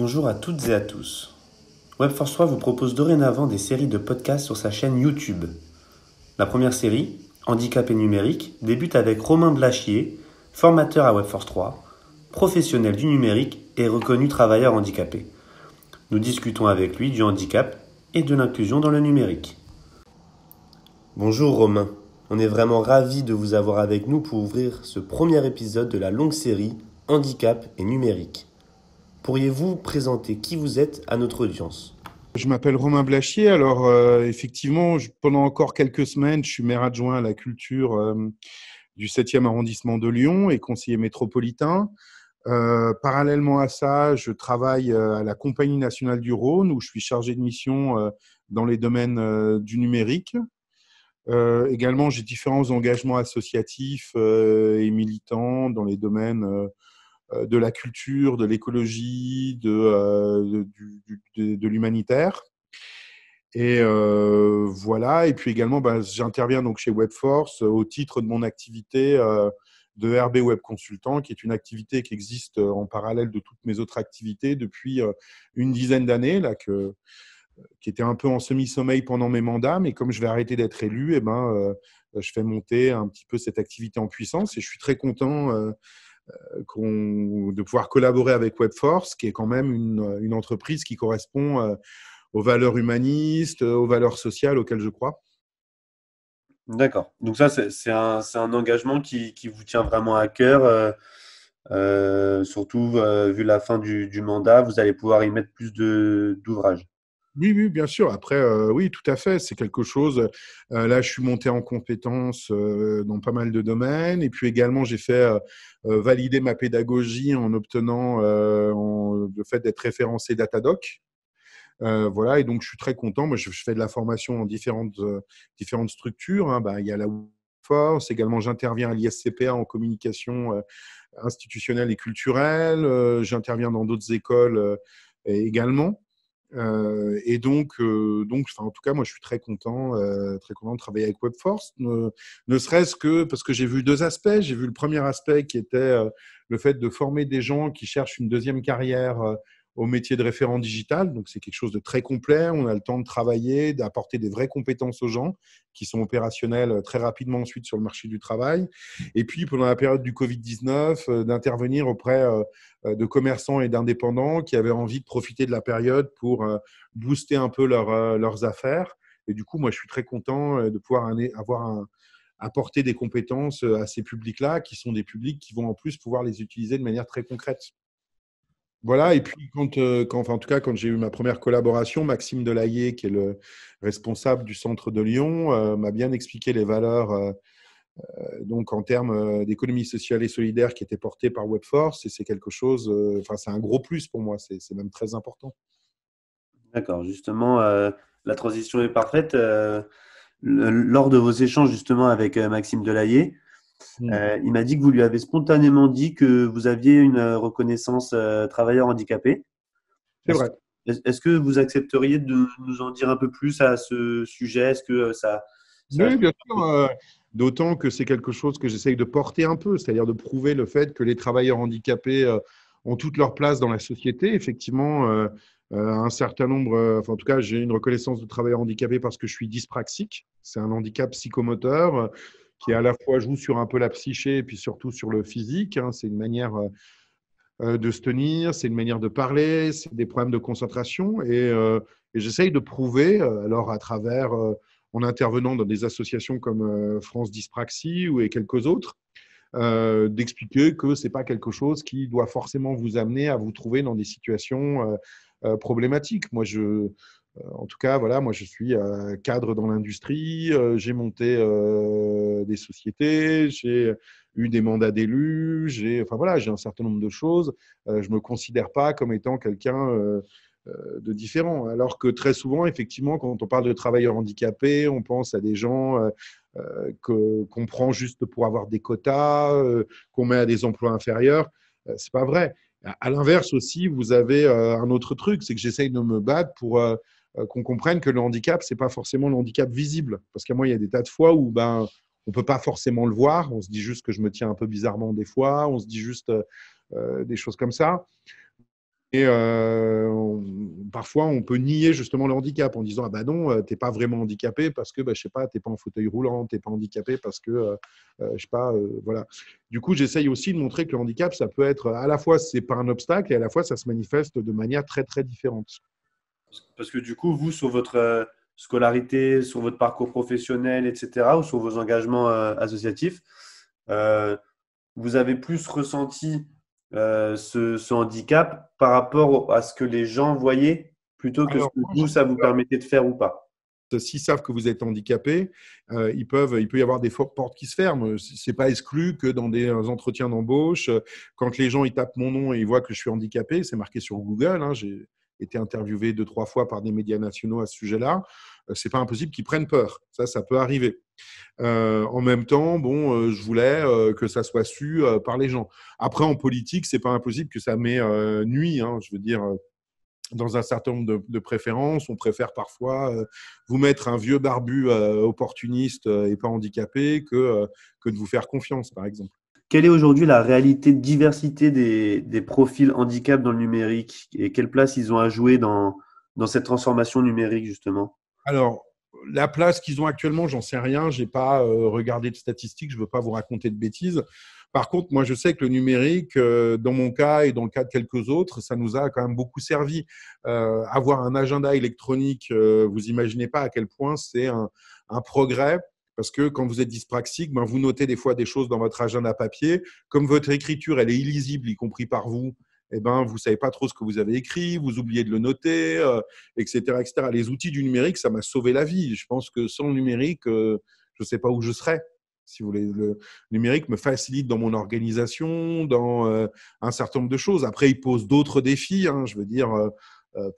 Bonjour à toutes et à tous. Webforce 3 vous propose dorénavant des séries de podcasts sur sa chaîne YouTube. La première série, Handicap et numérique, débute avec Romain Blachier, formateur à Webforce 3, professionnel du numérique et reconnu travailleur handicapé. Nous discutons avec lui du handicap et de l'inclusion dans le numérique. Bonjour Romain, on est vraiment ravis de vous avoir avec nous pour ouvrir ce premier épisode de la longue série Handicap et numérique. Pourriez-vous présenter qui vous êtes à notre audience je m'appelle Romain Blachier. Alors, euh, effectivement, pendant encore quelques semaines, je suis maire adjoint à la culture euh, du 7e arrondissement de Lyon et conseiller métropolitain. Euh, parallèlement à ça, je travaille à la Compagnie nationale du Rhône où je suis chargé de mission dans les domaines du numérique. également, j'ai différents engagements associatifs et militants dans les domaines euh, de la culture, de l'écologie, de, euh, de, l'humanitaire. Et euh, voilà. Et puis également, bah, j'interviens donc chez Webforce au titre de mon activité de RB Web Consultant, qui est une activité qui existe en parallèle de toutes mes autres activités depuis une dizaine d'années, là que qui était un peu en semi-sommeil pendant mes mandats, mais comme je vais arrêter d'être élu, eh ben, je fais monter un petit peu cette activité en puissance et je suis très content euh, de pouvoir collaborer avec Webforce, qui est quand même une, euh, entreprise qui correspond euh, aux valeurs humanistes, aux valeurs sociales auxquelles je crois. D'accord. Donc ça, c'est un, engagement qui, vous tient vraiment à cœur. surtout vu la fin du, mandat, vous allez pouvoir y mettre plus d'ouvrages. Oui, oui, bien sûr. Après, euh, oui, tout à fait. C'est quelque chose. Euh, là, je suis monté en compétences euh, dans pas mal de domaines. Et puis également, j'ai fait valider ma pédagogie en obtenant le fait d'être référencé Datadoc. voilà, et donc je suis très content. Moi, je, fais de la formation en différentes, différentes structures. Hein. Bah, il y a la Force, également j'interviens à l'ISCPA en communication institutionnelle et culturelle, j'interviens dans d'autres écoles également. Euh, et donc, euh, donc enfin, en tout cas, moi, je suis très content, euh, très content de travailler avec Webforce, ne serait-ce que parce que j'ai vu deux aspects. J'ai vu le premier aspect qui était le fait de former des gens qui cherchent une deuxième carrière au métier de référent digital. Donc, c'est quelque chose de très complet. On a le temps de travailler, d'apporter des vraies compétences aux gens qui sont opérationnels euh, très rapidement ensuite sur le marché du travail. Et puis, pendant la période du Covid-19, euh, d'intervenir auprès euh, de commerçants et d'indépendants qui avaient envie de profiter de la période pour booster un peu leurs affaires. Et du coup, moi, je suis très content de pouvoir avoir un, apporter des compétences à ces publics-là, qui sont des publics qui vont en plus pouvoir les utiliser de manière très concrète. Voilà, et puis euh, quand, enfin, en tout cas quand j'ai eu ma première collaboration, Maxime Delayé, qui est le responsable du centre de Lyon, euh, m'a bien expliqué les valeurs euh, donc en termes d'économie sociale et solidaire qui étaient portées par Webforce, et c'est quelque chose, enfin c'est un gros plus pour moi, c'est même très important. D'accord, justement, la transition est parfaite. lors de vos échanges justement avec Maxime Delahaye, Mm. Euh, il m'a dit que vous lui avez spontanément dit que vous aviez une euh, reconnaissance euh, travailleur handicapé. C'est vrai. Est-ce que vous accepteriez de nous en dire un peu plus à ce sujet Est-ce que ça, Oui, bien sûr. D'autant que c'est quelque chose que j'essaye de porter un peu, c'est-à-dire de prouver le fait que les travailleurs handicapés ont toute leur place dans la société. Effectivement, un certain nombre, enfin en tout cas, j'ai une reconnaissance de travailleur handicapé parce que je suis dyspraxique. C'est un handicap psychomoteur qui à la fois joue sur un peu la psyché et puis surtout sur le physique. Hein. C'est une manière euh, euh, de se tenir, c'est une manière de parler, c'est des problèmes de concentration. Et, euh, j'essaye de prouver, alors à travers, en intervenant dans des associations comme France Dyspraxie ou et quelques autres, d'expliquer que ce n'est pas quelque chose qui doit forcément vous amener à vous trouver dans des situations problématiques. Moi, je, euh, en tout cas, voilà, moi je suis euh, cadre dans l'industrie, euh, j'ai monté des sociétés, j'ai eu des mandats d'élu, j'ai enfin voilà, j'ai un certain nombre de choses. je ne me considère pas comme étant quelqu'un de différent. Alors que très souvent, effectivement, quand on parle de travailleurs handicapés, on pense à des gens qu'on prend juste pour avoir des quotas, qu'on met à des emplois inférieurs. c'est pas vrai. À l'inverse aussi, vous avez un autre truc, c'est que j'essaye de me battre pour euh, qu'on comprenne que le handicap, n'est pas forcément le handicap visible. Parce qu'à moi, il y a des tas de fois où ben, on peut pas forcément le voir. On se dit juste que je me tiens un peu bizarrement des fois. On se dit juste euh, euh, des choses comme ça. Et parfois, on peut nier justement le handicap en disant Ah ben non, t'es pas vraiment handicapé parce que, ben, je sais pas, t'es pas en fauteuil roulant, t'es pas handicapé parce que, je sais pas, voilà. Du coup, j'essaye aussi de montrer que le handicap, ça peut être à la fois, ce n'est pas un obstacle et à la fois, ça se manifeste de manière très, très différente. Parce que du coup, vous, sur votre euh, scolarité, sur votre parcours professionnel, etc., ou sur vos engagements euh, associatifs, euh, vous avez plus ressenti ce, handicap par rapport à ce que les gens voyaient plutôt que ce que vous, ça vous permettait de faire ou pas S'ils savent que vous êtes handicapé, ils peuvent, il peut y avoir des portes qui se ferment. Ce n'est pas exclu que dans des entretiens d'embauche, quand les gens ils tapent mon nom et ils voient que je suis handicapé, c'est marqué sur Google. Hein, j'ai été interviewé deux, trois fois par des médias nationaux à ce sujet-là. Euh, c'est pas impossible qu'ils prennent peur. Ça, ça peut arriver. Euh, en même temps, bon, euh, je voulais que ça soit su par les gens. Après, en politique, c'est pas impossible que ça met nuit. Hein. je veux dire, dans un certain nombre de, de préférences, on préfère parfois vous mettre un vieux barbu opportuniste et pas handicapé que, que de vous faire confiance, par exemple. Quelle est aujourd'hui la réalité de diversité des, des, profils handicap dans le numérique et quelle place ils ont à jouer dans, dans cette transformation numérique justement Alors, la place qu'ils ont actuellement, j'en sais rien, je n'ai pas euh, regardé de statistiques, je ne veux pas vous raconter de bêtises. Par contre, moi, je sais que le numérique, euh, dans mon cas et dans le cas de quelques autres, ça nous a quand même beaucoup servi. Euh, avoir un agenda électronique, vous imaginez pas à quel point c'est un, un progrès parce que quand vous êtes dyspraxique, ben, vous notez des fois des choses dans votre agenda papier. Comme votre écriture, elle est illisible, y compris par vous, Et eh ben, vous ne savez pas trop ce que vous avez écrit, vous oubliez de le noter, euh, etc., Les outils du numérique, ça m'a sauvé la vie. Je pense que sans le numérique, euh, je ne sais pas où je serais. Si vous voulez, le numérique me facilite dans mon organisation, dans euh, un certain nombre de choses. Après, il pose d'autres défis. Hein, je veux dire,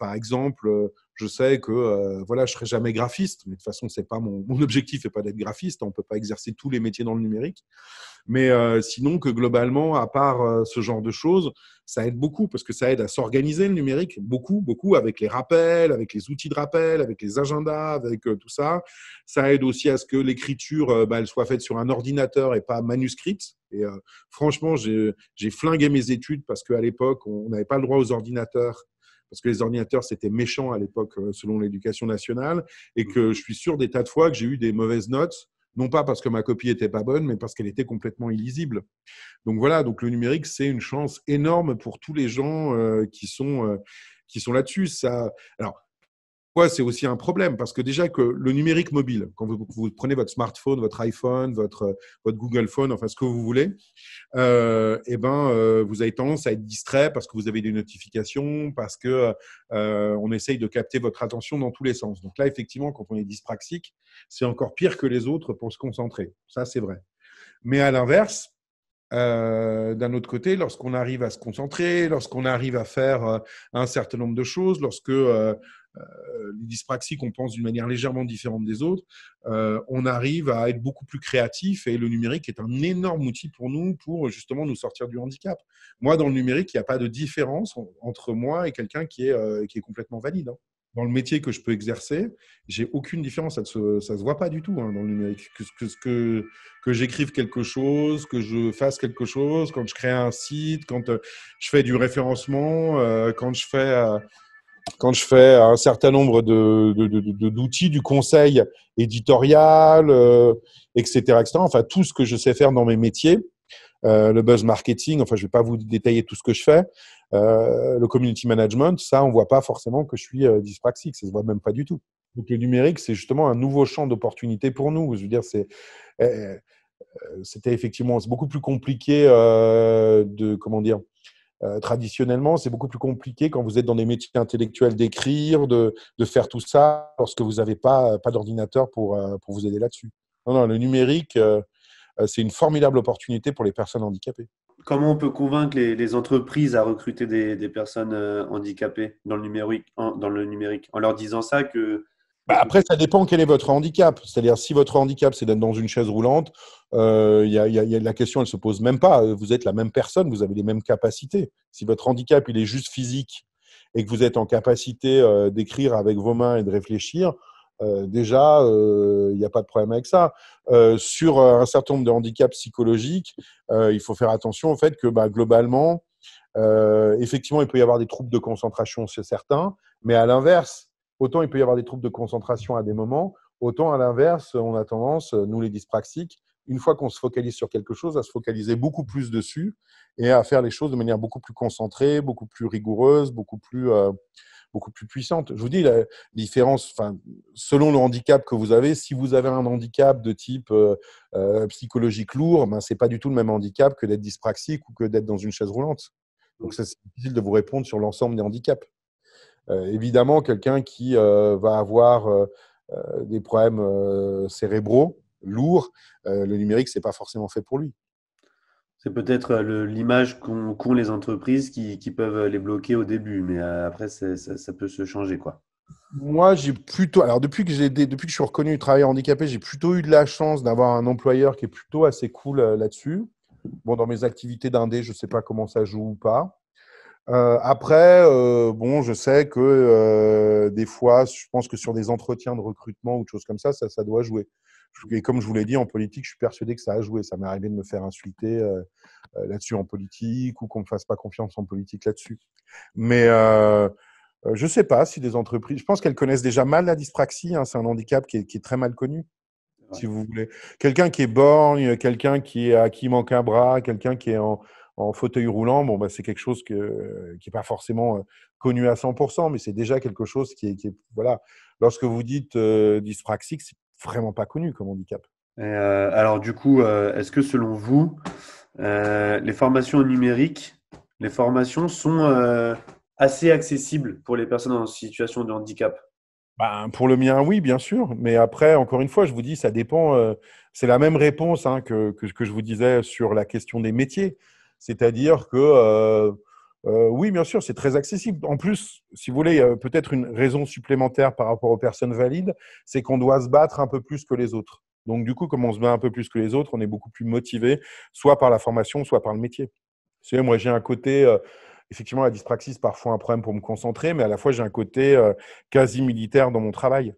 par exemple, je sais que je euh, voilà, je serai jamais graphiste, mais de toute façon, c'est pas mon, objectif, n'est pas d'être graphiste. On peut pas exercer tous les métiers dans le numérique, mais euh, sinon que globalement, à part euh, ce genre de choses, ça aide beaucoup parce que ça aide à s'organiser le numérique beaucoup, beaucoup avec les rappels, avec les outils de rappel, avec les agendas, avec tout ça. Ça aide aussi à ce que l'écriture, bah, elle soit faite sur un ordinateur et pas manuscrite. Et franchement, j'ai flingué mes études parce qu'à l'époque, on n'avait pas le droit aux ordinateurs parce que les ordinateurs, c'était méchant à l'époque, euh, selon l'éducation nationale, et mm. que je suis sûr des tas de fois que j'ai eu des mauvaises notes non pas parce que ma copie était pas bonne, mais parce qu'elle était complètement illisible. Donc voilà, donc le numérique c'est une chance énorme pour tous les gens euh, qui sont euh, qui sont là-dessus. Ça, alors c'est aussi un problème Parce que déjà que le numérique mobile, quand vous, prenez votre smartphone, votre iPhone, votre, euh, votre, Google Phone, enfin ce que vous voulez, euh, eh ben, euh, vous avez tendance à être distrait parce que vous avez des notifications, parce que on essaye de capter votre attention dans tous les sens. Donc là, effectivement, quand on est dyspraxique, c'est encore pire que les autres pour se concentrer. Ça, c'est vrai. Mais à l'inverse, d'un autre côté, lorsqu'on arrive à se concentrer, lorsqu'on arrive à faire un certain nombre de choses, lorsque euh, les dyspraxies qu'on pense d'une manière légèrement différente des autres, euh, on arrive à être beaucoup plus créatif et le numérique est un énorme outil pour nous pour justement nous sortir du handicap. Moi, dans le numérique, il n'y a pas de différence entre moi et quelqu'un qui est, euh, qui est complètement valide. Hein. dans le métier que je peux exercer, j'ai aucune différence. Ça ne se, voit pas du tout hein, dans le numérique. Que, que, j'écrive quelque chose, que je fasse quelque chose, quand je crée un site, quand je fais du référencement, quand je fais quand je fais un certain nombre de, d'outils, du conseil éditorial, etc., euh, etc., Enfin, tout ce que je sais faire dans mes métiers, euh, le buzz marketing, enfin, je ne vais pas vous détailler tout ce que je fais, euh, le community management, ça, on ne voit pas forcément que je suis dyspraxique, ça ne se voit même pas du tout. Donc, le numérique, c'est justement un nouveau champ d'opportunité pour nous. Je veux dire, c'est eh, c'était effectivement beaucoup plus compliqué de comment dire euh, traditionnellement, c'est beaucoup plus compliqué quand vous êtes dans des métiers intellectuels d'écrire, de, faire tout ça, lorsque vous n'avez euh, pas, d'ordinateur euh, pour, vous aider là-dessus. Non, le numérique, c'est une formidable opportunité pour les personnes handicapées. Comment on peut convaincre les, entreprises à recruter des, personnes handicapées dans le numérique, dans le numérique, en leur disant ça que bah, après, ça dépend quel est votre handicap. C'est-à-dire, si votre handicap, c'est d'être dans une chaise roulante, euh, y a, la question, elle ne se pose même pas. Vous êtes la même personne, vous avez les mêmes capacités. Si votre handicap, il est juste physique et que vous êtes en capacité euh, d'écrire avec vos mains et de réfléchir, euh, déjà, euh, il n'y a pas de problème avec ça. sur un certain nombre de handicaps psychologiques, il faut faire attention au fait que bah, globalement, effectivement, il peut y avoir des troubles de concentration chez certains, mais à l'inverse, Autant il peut y avoir des troubles de concentration à des moments, autant à l'inverse, on a tendance, nous les dyspraxiques, une fois qu'on se focalise sur quelque chose, à se focaliser beaucoup plus dessus et à faire les choses de manière beaucoup plus concentrée, beaucoup plus rigoureuse, beaucoup plus, euh, beaucoup plus puissante. Je vous dis, la différence, selon le handicap que vous avez, si vous avez un handicap de type euh, euh, psychologique lourd, ben, ce n'est pas du tout le même handicap que d'être dyspraxique ou que d'être dans une chaise roulante. Donc, c'est difficile de vous répondre sur l'ensemble des handicaps. Euh, évidemment, quelqu'un qui euh, va avoir euh, des problèmes cérébraux lourds, le numérique, ce n'est pas forcément fait pour lui. C'est peut-être l'image qu'ont les entreprises qui, peuvent les bloquer au début, mais après, ça, peut se changer. quoi. Moi, j'ai plutôt. depuis que, depuis je suis reconnu travailleur handicapé, j'ai plutôt eu de la chance d'avoir un employeur qui est plutôt assez cool là-dessus. dans mes activités d'indé, je ne sais pas comment ça joue ou pas. Euh, après, euh, bon, je sais que euh, des fois, je pense que sur des entretiens de recrutement ou de choses comme ça, ça, ça doit jouer. Et comme je vous l'ai dit, en politique, je suis persuadé que ça a joué. Ça m'est arrivé de me faire insulter euh, euh, là-dessus en politique ou qu'on ne me fasse pas confiance en politique là-dessus. Mais euh, je ne sais pas si des entreprises. Je pense qu'elles connaissent déjà mal la dyspraxie. Hein, C'est un handicap qui est, qui est, très mal connu si vous voulez. Quelqu'un qui est borgne, quelqu'un qui, est, à qui manque un bras, quelqu'un qui est en, en fauteuil roulant, bon, bah, c'est quelque chose euh, qui n'est pas forcément euh, connu à 100%, mais c'est déjà quelque chose qui est, voilà. Lorsque vous dites dyspraxie, euh, dyspraxique, c'est vraiment pas connu comme handicap. alors du coup, est-ce que selon vous, les formations numériques, les formations sont assez accessibles pour les personnes en situation de handicap ben, pour le mien, oui, bien sûr. Mais après, encore une fois, je vous dis, ça dépend. c'est la même réponse hein, que, que, je vous disais sur la question des métiers. C'est-à-dire que, euh, euh, oui, bien sûr, c'est très accessible. En plus, si vous voulez, peut-être une raison supplémentaire par rapport aux personnes valides, c'est qu'on doit se battre un peu plus que les autres. Donc, du coup, comme on se bat un peu plus que les autres, on est beaucoup plus motivé, soit par la formation, soit par le métier. Vous savez, moi, j'ai un côté, euh, effectivement, la dyspraxie, c'est parfois un problème pour me concentrer, mais à la fois, j'ai un côté quasi militaire dans mon travail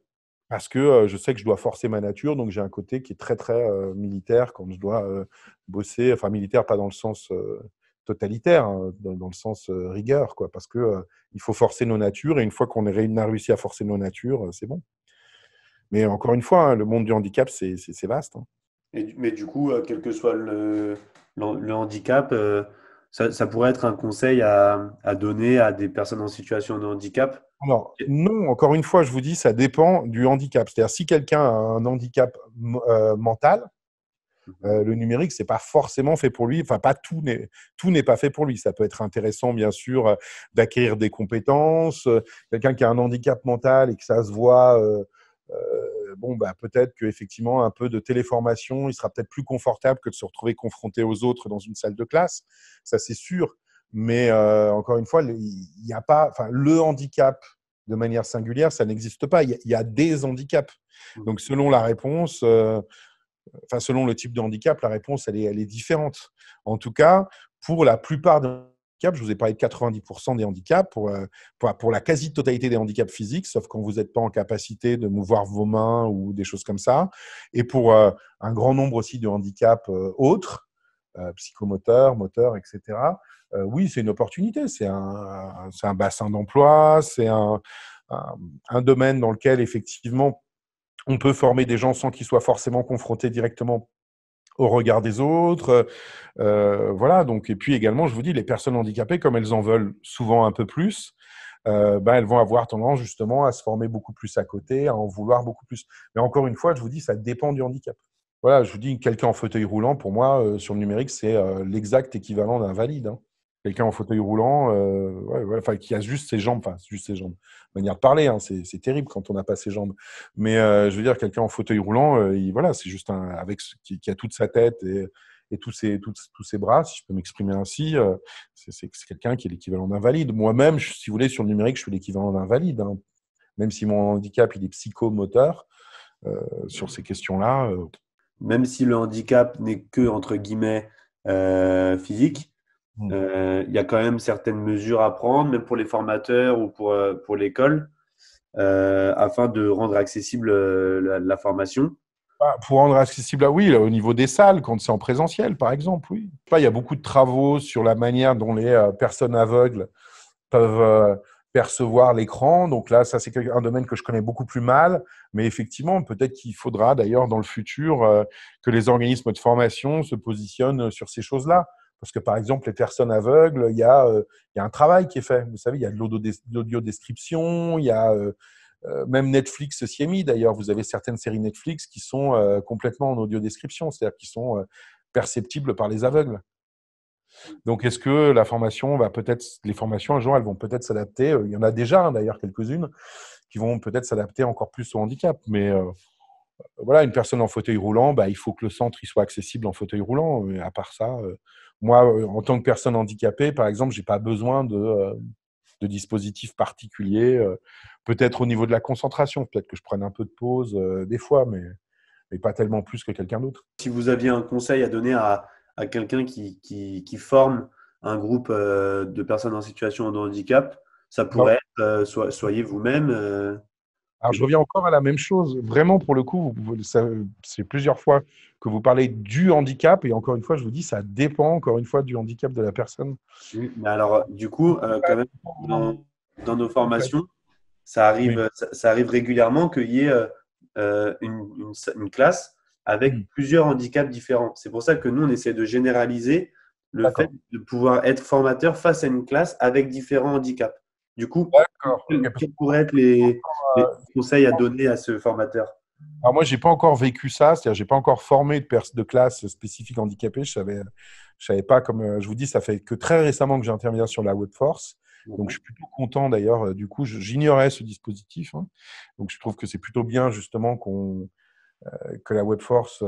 parce que euh, je sais que je dois forcer ma nature, donc j'ai un côté qui est très très euh, militaire quand je dois euh, bosser, enfin militaire pas dans le sens totalitaire, hein, dans, le sens rigueur, quoi, parce que il faut forcer nos natures et une fois qu'on a réussi à forcer nos natures, c'est bon. Mais encore une fois, hein, le monde du handicap, c'est vaste. Hein. Et, mais du coup, quel que soit le handicap, ça, pourrait être un conseil à, donner à des personnes en situation de handicap non, encore une fois, je vous dis, ça dépend du handicap. C'est-à-dire, si quelqu'un a un handicap euh, mental, mhm. euh, le numérique, ce n'est pas forcément fait pour lui. Enfin, pas tout n'est tout n'est pas fait pour lui. Ça peut être intéressant, bien sûr, euh, d'acquérir des compétences. Quelqu'un qui a un handicap mental et que ça se voit euh, bon, bah, peut-être qu'effectivement, un peu de téléformation, il sera peut-être plus confortable que de se retrouver confronté aux autres dans une salle de classe. Ça, c'est sûr. Mais euh, encore une fois, il n'y a pas, enfin, le handicap de manière singulière, ça n'existe pas. Il y, a des handicaps. Mmh. Donc, selon la réponse, euh, enfin, selon le type de handicap, la réponse, elle est, elle est différente. En tout cas, pour la plupart des je vous ai parlé de 90% des handicaps. Euh, pour, pour, la quasi-totalité des handicaps physiques, sauf quand vous n'êtes pas en capacité de mouvoir vos mains ou des choses comme ça. Et pour euh, un grand nombre aussi de handicaps euh, autres, psychomoteurs, moteurs, etc. oui, c'est une opportunité. C'est un, bassin d'emploi, c'est un, un domaine dans lequel, effectivement, on peut former des gens sans qu'ils soient forcément confrontés directement au regard des autres. Euh, euh, voilà, donc, et puis également, je vous dis, les personnes handicapées, comme elles en veulent souvent un peu plus, euh, ben, elles vont avoir tendance justement à se former beaucoup plus à côté, à en vouloir beaucoup plus. Mais encore une fois, je vous dis, ça dépend du handicap. Voilà, je vous dis, quelqu'un en fauteuil roulant, pour moi, sur le numérique, c'est l'exact équivalent d'un valide. Hein quelqu'un en fauteuil roulant, euh, enfin, qui a juste ses jambes, enfin, juste ses jambes. Manière de parler, hein, c'est terrible quand on n'a pas ses jambes. Mais euh, je veux dire, quelqu'un en fauteuil roulant, euh, voilà, c'est juste un, avec qui, qui, a toute sa tête et, et tous ses, tous tous ses bras, si je peux m'exprimer ainsi, c'est quelqu'un qui est l'équivalent d'invalide. Moi-même, si vous voulez, sur le numérique, je suis l'équivalent d'un hein. Même si mon handicap, il est psychomoteur, sur ces questions-là. Même si le handicap n'est que, entre guillemets, physique, Mmh. Euh, il y a quand même certaines mesures à prendre, même pour les formateurs ou pour, euh, pour l'école, euh, afin de rendre accessible la, formation. Bah, pour rendre accessible, ah oui, au niveau des salles, quand c'est en présentiel, par exemple, oui. Il y a beaucoup de travaux sur la manière dont les personnes aveugles peuvent percevoir l'écran. Donc là, ça, c'est un domaine que je connais beaucoup plus mal. Mais effectivement, peut-être qu'il faudra d'ailleurs dans le futur que les organismes de formation se positionnent sur ces choses-là. Parce que par exemple, les personnes aveugles, il y, a, euh, il a un travail qui est fait. Vous savez, il y a de l'audio-description, il y a euh, euh, même Netflix s'y est mis d'ailleurs. Vous avez certaines séries Netflix qui sont complètement en audio-description, c'est-à-dire qui sont perceptibles par les aveugles. Donc, est-ce que la formation va peut-être, les formations un jour, elles vont peut-être s'adapter. Il y en a déjà hein, d'ailleurs quelques-unes qui vont peut-être s'adapter encore plus au handicap. Mais voilà, une personne en fauteuil roulant, bah, il faut que le centre il soit accessible en fauteuil roulant. Mais à part ça, moi, euh, en tant que personne handicapée, par exemple, j'ai pas besoin de, euh, dispositifs particuliers. Euh, peut-être au niveau de la concentration, peut-être que je prenne un peu de pause des fois, mais, pas tellement plus que quelqu'un d'autre. Si vous aviez un conseil à donner à, quelqu'un qui, forme un groupe de personnes en situation de handicap, ça pourrait être soyez vous-même. Alors, je reviens encore à la même chose. Vraiment, pour le coup, c'est plusieurs fois que vous parlez du handicap. Et encore une fois, je vous dis, ça dépend encore une fois du handicap de la personne. Oui, mais alors, euh, du coup, euh, quand même, dans, nos formations, ça arrive, ça, arrive régulièrement qu'il y ait euh, une, classe avec hmm. plusieurs handicaps différents. C'est pour ça que nous, on essaie de généraliser le fait de pouvoir être formateur face à une classe avec différents handicaps. Du coup, quels pourraient être les, euh, conseils à donner à ce formateur Alors moi, j'ai pas encore vécu ça, c'est-à-dire j'ai pas encore formé de, de classe spécifique handicapée. Je savais, je savais pas, comme euh, je vous dis, ça fait que très récemment que j'interviens sur la Webforce. Donc, je suis plutôt content d'ailleurs. Euh, du coup, j'ignorais ce dispositif. Hein. Donc, je trouve que c'est plutôt bien justement qu'on que la Web Force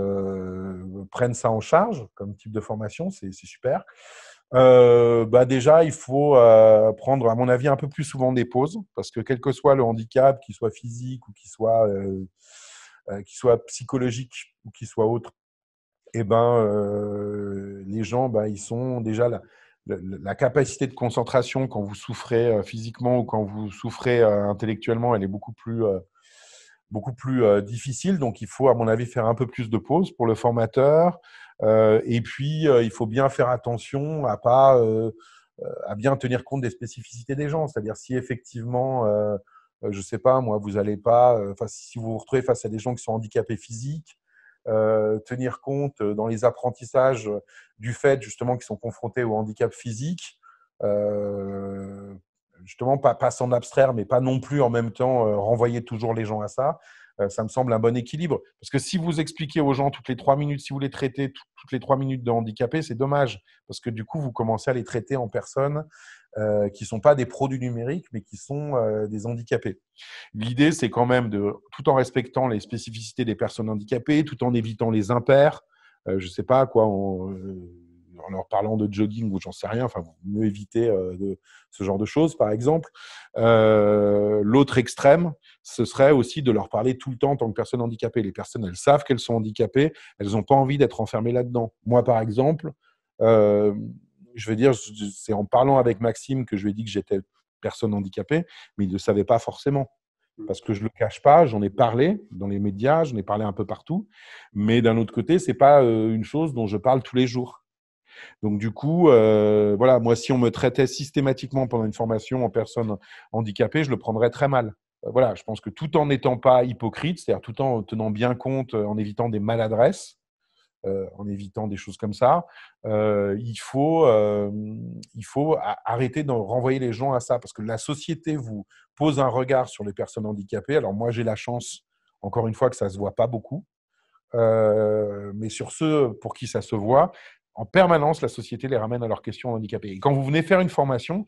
prenne ça en charge comme type de formation. C'est super euh, bah déjà, il faut euh, prendre, à mon avis, un peu plus souvent des pauses, parce que quel que soit le handicap, qu'il soit physique ou qu'il soit, euh, euh soit psychologique ou qu'il soit autre, eh ben, euh, les gens, bah, ils sont déjà la, la, la, capacité de concentration quand vous souffrez euh, physiquement ou quand vous souffrez intellectuellement, elle est beaucoup plus, beaucoup plus difficile. Donc, il faut, à mon avis, faire un peu plus de pauses pour le formateur. Euh, et puis, euh, il faut bien faire attention à pas euh, à bien tenir compte des spécificités des gens. C'est-à-dire si effectivement, euh, je sais pas, moi, vous allez pas, euh, si vous vous retrouvez face à des gens qui sont handicapés physiques, euh, tenir compte dans les apprentissages du fait justement qu'ils sont confrontés au handicap physique. justement, pas, pas s'en abstraire, mais pas non plus en même temps renvoyer toujours les gens à ça. Euh, ça me semble un bon équilibre. Parce que si vous expliquez aux gens toutes les trois minutes, si vous les traitez toutes les trois minutes de handicapés, c'est dommage. Parce que du coup, vous commencez à les traiter en personnes euh, qui ne sont pas des produits numériques, mais qui sont euh, des handicapés. L'idée, c'est quand même de, tout en respectant les spécificités des personnes handicapées, tout en évitant les impairs, je ne sais pas quoi, on, en leur parlant de jogging ou j'en sais rien. Enfin, mieux éviter euh, de, ce genre de choses, par exemple. Euh, l'autre extrême, ce serait aussi de leur parler tout le temps en tant que personne handicapée. Les personnes, elles savent qu'elles sont handicapées, elles n'ont pas envie d'être enfermées là-dedans. Moi, par exemple, euh, je veux dire, c'est en parlant avec Maxime que je lui ai dit que j'étais personne handicapée, mais il ne le savait pas forcément. Parce que je ne le cache pas, j'en ai parlé dans les médias, j'en ai parlé un peu partout. Mais d'un autre côté, ce n'est pas une chose dont je parle tous les jours. Donc du coup, euh, voilà, moi si on me traitait systématiquement pendant une formation en personne handicapée, je le prendrais très mal. Euh, voilà, je pense que tout en n'étant pas hypocrite, c'est-à-dire tout en tenant bien compte, euh, en évitant des maladresses, en évitant des choses comme ça, il faut, arrêter de renvoyer les gens à ça parce que la société vous pose un regard sur les personnes handicapées. Alors moi j'ai la chance, encore une fois, que ça ne se voit pas beaucoup. mais sur ceux pour qui ça se voit, en permanence, la société les ramène à leurs questions handicapées. Et quand vous venez faire une formation,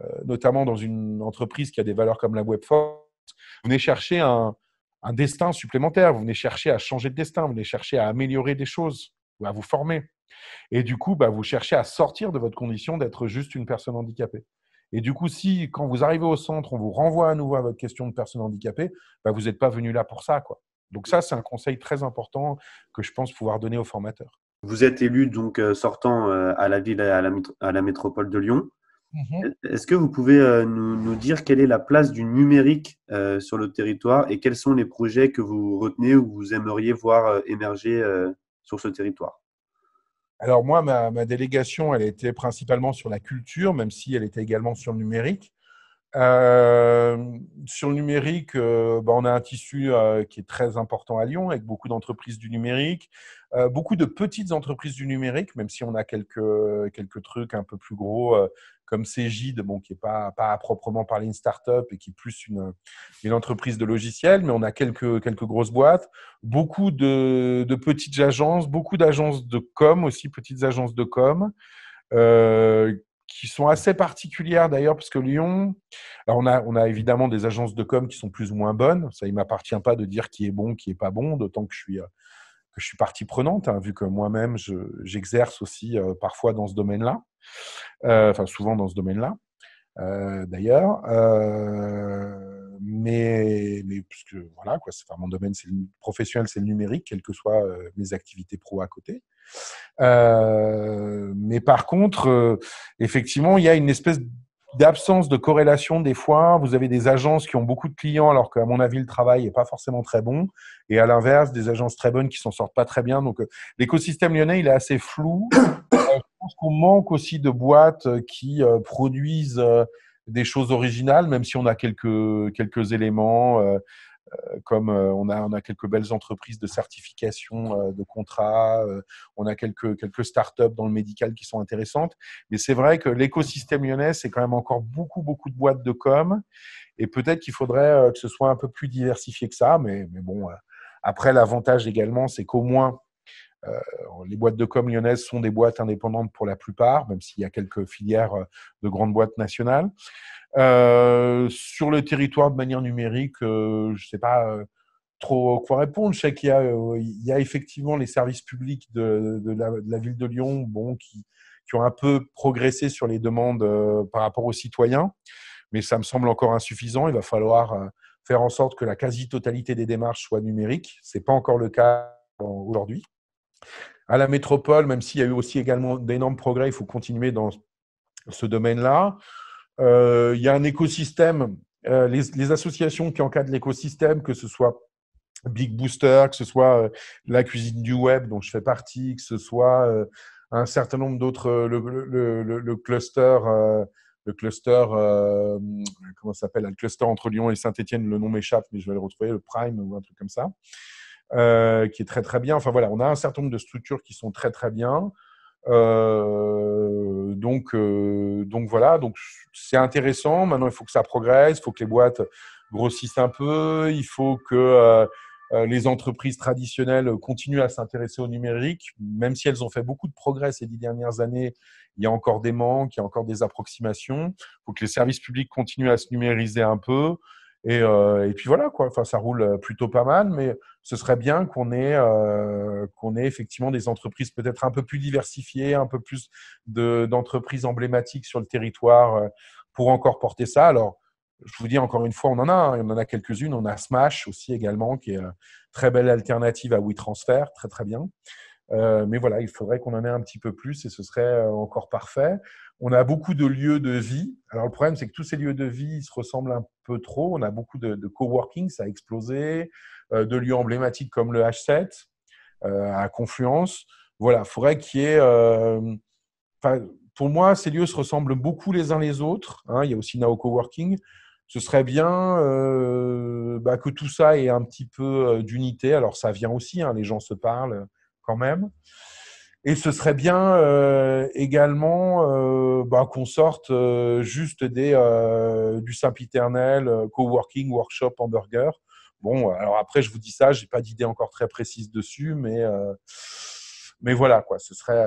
euh, notamment dans une entreprise qui a des valeurs comme la Webforce, vous venez chercher un, destin supplémentaire, vous venez chercher à changer de destin, vous venez chercher à améliorer des choses, ou à vous former. Et du coup, bah, vous cherchez à sortir de votre condition d'être juste une personne handicapée. Et du coup, si quand vous arrivez au centre, on vous renvoie à nouveau à votre question de personne handicapée, bah, vous n'êtes pas venu là pour ça. Donc ça, c'est un conseil très important que je pense pouvoir donner aux formateurs. Vous êtes élu donc euh, sortant euh, à la ville à la, métropole de Lyon. Mhm. Est-ce que vous pouvez euh, nous, dire quelle est la place du numérique sur le territoire et quels sont les projets que vous retenez ou vous aimeriez voir émerger sur ce territoire Alors moi, ma, délégation, elle était principalement sur la culture, même si elle était également sur le numérique. sur le numérique, bah, on a un tissu qui est très important à Lyon, avec beaucoup d'entreprises du numérique, euh, beaucoup de petites entreprises du numérique, même si on a quelques, quelques trucs un peu plus gros euh, comme Cégide, bon, qui n'est pas, pas à proprement parler une start-up et qui est plus une, entreprise de logiciels, mais on a quelques, quelques grosses boîtes, beaucoup de, petites agences, beaucoup d'agences de com aussi, petites agences de com. Euh, qui sont assez particulières d'ailleurs, parce que Lyon, on a, on a évidemment des agences de com qui sont plus ou moins bonnes. Ça, il m'appartient pas de dire qui est bon, qui n'est pas bon, d'autant que je suis je suis partie prenante, hein, vu que moi-même, j'exerce aussi euh, parfois dans ce domaine-là, euh, enfin souvent dans ce domaine-là, euh, d'ailleurs. mais, puisque voilà, quoi, enfin, mon domaine c'est le professionnel, c'est le numérique, quelles que soient mes activités pro à côté. mais par contre, effectivement, il y a une espèce de d'absence de corrélation des fois. Vous avez des agences qui ont beaucoup de clients alors qu'à mon avis le travail n'est pas forcément très bon. Et à l'inverse, des agences très bonnes qui s'en sortent pas très bien. Donc euh, l'écosystème lyonnais, il est assez flou. Euh, je pense qu'on manque aussi de boîtes euh, qui produisent des choses originales, même si on a quelques, quelques éléments. Euh, comme euh, on, a, on a quelques belles entreprises de certification euh, de contrats, on a quelques, quelques startups dans le médical qui sont intéressantes. Mais c'est vrai que l'écosystème lyonnais, c'est quand même encore beaucoup, beaucoup de boîtes de com. Et peut-être qu'il faudrait que ce soit un peu plus diversifié que ça. Mais, mais bon, après, l'avantage également, c'est qu'au moins, euh, les boîtes de com lyonnaises sont des boîtes indépendantes pour la plupart, même s'il y a quelques filières euh, de grandes boîtes nationales. Euh, sur le territoire de manière numérique, je ne sais pas trop quoi répondre. Je sais qu'il y, a effectivement les services publics de, la, ville de Lyon bon, qui, ont un peu progressé sur les demandes par rapport aux citoyens, mais ça me semble encore insuffisant. Il va falloir faire en sorte que la quasi-totalité des démarches soient numériques. Ce n'est pas encore le cas aujourd'hui. À la métropole, même s'il y a eu aussi également d'énormes progrès, il faut continuer dans ce domaine-là. Euh, il y a un écosystème, euh, les, associations qui encadrent l'écosystème, que ce soit Big Booster, que ce soit euh, la cuisine du web dont je fais partie, que ce soit un certain nombre d'autres, le, cluster, le cluster, comment s'appelle, le cluster entre Lyon et saint etienne le nom m'échappe, mais je vais le retrouver, le Prime ou un truc comme ça. Euh, qui est très très bien. Enfin voilà, on a un certain nombre de structures qui sont très très bien. Euh, donc, euh, donc voilà, donc c'est intéressant. Maintenant, il faut que ça progresse, il faut que les boîtes grossissent un peu, il faut que euh, les entreprises traditionnelles continuent à s'intéresser au numérique, même si elles ont fait beaucoup de progrès ces dix dernières années. Il y a encore des manques, il y a encore des approximations. Il faut que les services publics continuent à se numériser un peu. Euh, et, puis voilà, quoi. Enfin, ça roule euh, plutôt pas mal, mais ce serait bien qu'on ait, euh, ait effectivement des entreprises peut-être un peu plus diversifiées, un peu plus d'entreprises emblématiques sur le territoire pour encore porter ça. Alors, je vous dis encore une fois, on en a, hein. il on en a quelques-unes. On a Smash aussi également, qui est une très belle alternative à WeTransfer, très très bien. Euh, mais voilà, il faudrait qu'on en ait un petit peu plus et ce serait euh, encore parfait. On a beaucoup de lieux de vie. Alors le problème, c'est que tous ces lieux de vie ils se ressemblent un peu trop. On a beaucoup de, coworking, ça a explosé, euh, de lieux emblématiques comme le H7 à Confluence. Voilà, faudrait qu'il y ait. pour moi, ces lieux se ressemblent beaucoup les uns les autres. Hein. il y a aussi Nao Coworking ce serait bien bah, que tout ça ait un petit peu d'unité. Alors ça vient aussi, hein, les gens se parlent, quand même. Et ce serait bien euh, également euh, bah, qu'on sorte euh, juste des, du Saint-Piternel, coworking, workshop, hamburger. Bon, alors après, je vous dis ça, j'ai pas d'idée encore très précise dessus, mais, mais voilà, quoi. Ce serait,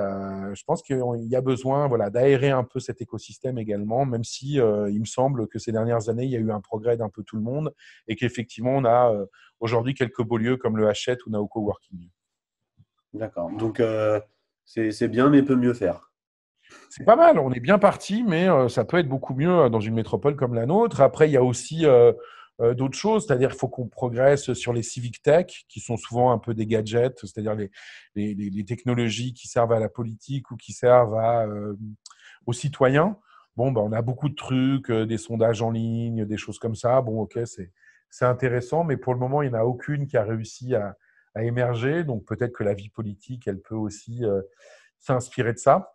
je pense qu'il y a besoin voilà, d'aérer un peu cet écosystème également, même si il me semble que ces dernières années, il y a eu un progrès d'un peu tout le monde et qu'effectivement, on a aujourd'hui quelques beaux lieux comme le Hachette ou Naoko Working. D'accord. Donc, euh, c'est bien, mais peut mieux faire. C'est pas mal, on est bien parti, mais euh, ça peut être beaucoup mieux euh, dans une métropole comme la nôtre. Après, il y a aussi d'autres choses, c'est-à-dire qu'il faut qu'on progresse sur les civic tech, qui sont souvent un peu des gadgets, c'est-à-dire les, technologies qui servent à la politique ou qui servent à, aux citoyens. Bon, bah, on a beaucoup de trucs, des sondages en ligne, des choses comme ça. Bon, ok, c'est intéressant, mais pour le moment, il n'y en a aucune qui a réussi à, à émerger. Donc peut-être que la vie politique, elle peut aussi euh, s'inspirer de ça.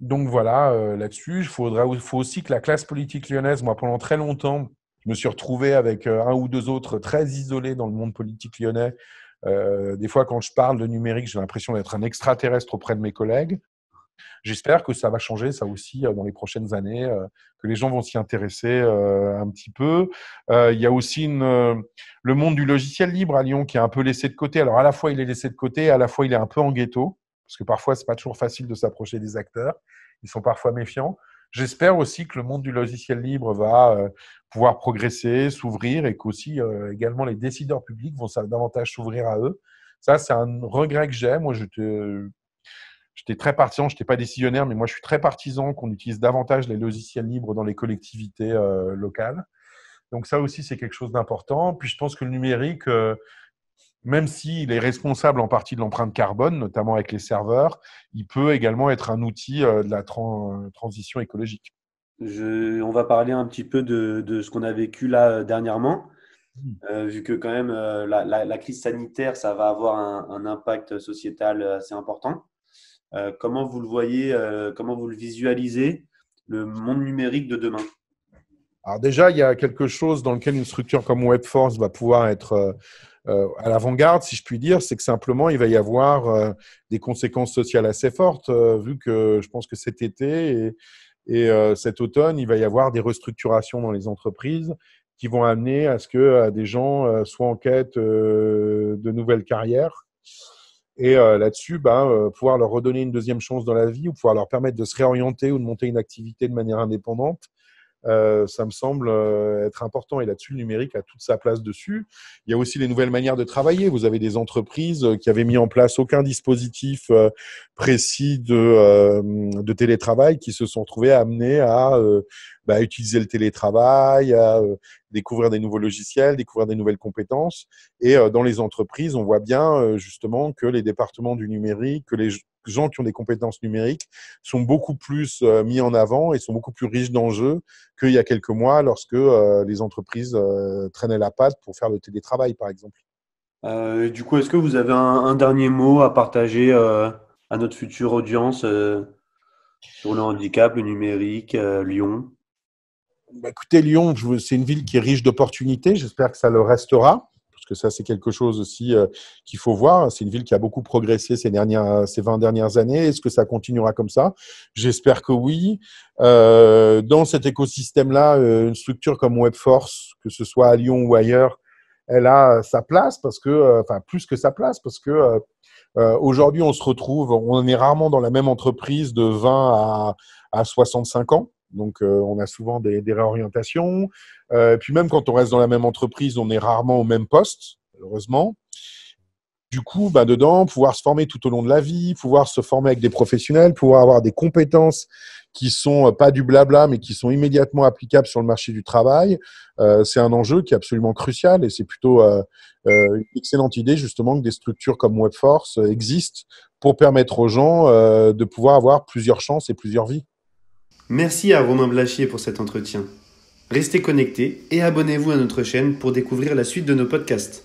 Donc voilà, euh, là-dessus, il faudra, faut aussi que la classe politique lyonnaise, moi pendant très longtemps, je me suis retrouvé avec euh, un ou deux autres très isolés dans le monde politique lyonnais. des fois, quand je parle de numérique, j'ai l'impression d'être un extraterrestre auprès de mes collègues. J'espère que ça va changer, ça aussi, euh, dans les prochaines années, euh, que les gens vont s'y intéresser euh, un petit peu. Il y a aussi une, le monde du logiciel libre à Lyon qui est un peu laissé de côté. Alors, à la fois, il est laissé de côté, à la fois, il est un peu en ghetto, parce que parfois, c'est pas toujours facile de s'approcher des acteurs. Ils sont parfois méfiants. J'espère aussi que le monde du logiciel libre va pouvoir progresser, s'ouvrir et qu'aussi également les décideurs publics vont davantage s'ouvrir à eux. Ça, c'est un regret que j'ai. Moi, je te… J'étais très partisan, je n'étais pas décisionnaire, mais moi je suis très partisan qu'on utilise davantage les logiciels libres dans les collectivités euh, locales. Donc ça aussi, c'est quelque chose d'important. Puis je pense que le numérique, euh, même s'il est responsable en partie de l'empreinte carbone, notamment avec les serveurs, il peut également être un outil euh, de la transition écologique. on va parler un petit peu de, ce qu'on a vécu là dernièrement. Hmm. vu que quand même la, crise sanitaire, ça va avoir un, impact sociétal assez important. Euh, comment vous le voyez, euh, comment vous le visualisez, le monde numérique de demain Alors déjà, il y a quelque chose dans lequel une structure comme Webforce va pouvoir être euh, à l'avant-garde, si je puis dire, c'est que simplement, il va y avoir des conséquences sociales assez fortes, vu que je pense que cet été et cet automne, il va y avoir des restructurations dans les entreprises qui vont amener à ce que des gens soient en quête de nouvelles carrières. Et euh, là-dessus, bah, euh, pouvoir leur redonner une deuxième chance dans la vie ou pouvoir leur permettre de se réorienter ou de monter une activité de manière indépendante, euh, ça me semble euh, être important. Et là-dessus, le numérique a toute sa place dessus. Il y a aussi les nouvelles manières de travailler. Vous avez des entreprises euh, qui avaient mis en place aucun dispositif précis de, télétravail qui se sont trouvées amenées à bah, utiliser le télétravail, à découvrir des nouveaux logiciels, découvrir des nouvelles compétences. Et dans les entreprises, on voit bien justement que les départements du numérique, que les gens qui ont des compétences numériques sont beaucoup plus euh, mis en avant et sont beaucoup plus riches d'enjeux qu'il y a quelques mois lorsque euh, les entreprises euh, traînaient la patte pour faire le télétravail, par exemple. du coup, est-ce que vous avez un, dernier mot à partager à notre future audience sur le handicap, le numérique, Lyon bah, Écoutez, Lyon, c'est une ville qui est riche d'opportunités. J'espère que ça le restera que ça, c'est quelque chose aussi euh, qu'il faut voir. C'est une ville qui a beaucoup progressé ces, dernières, ces 20 dernières années. Est-ce que ça continuera comme ça J'espère que oui. Euh, dans cet écosystème-là, euh, une structure comme Webforce, que ce soit à Lyon ou ailleurs, elle a sa place parce que, enfin, plus que sa place parce que aujourd'hui, on se retrouve, on est rarement dans la même entreprise de 20 à, à 65 ans. Donc, euh, on a souvent des, réorientations. Euh, puis même quand on reste dans la même entreprise, on est rarement au même poste, heureusement. Du coup, bah, dedans, pouvoir se former tout au long de la vie, pouvoir se former avec des professionnels, pouvoir avoir des compétences qui sont euh, pas du blabla, mais qui sont immédiatement applicables sur le marché du travail, c'est un enjeu qui est absolument crucial et c'est plutôt une excellente idée justement que des structures comme Webforce existent pour permettre aux gens de pouvoir avoir plusieurs chances et plusieurs vies. Merci à Romain Blachier pour cet entretien. Restez connectés et abonnez-vous à notre chaîne pour découvrir la suite de nos podcasts.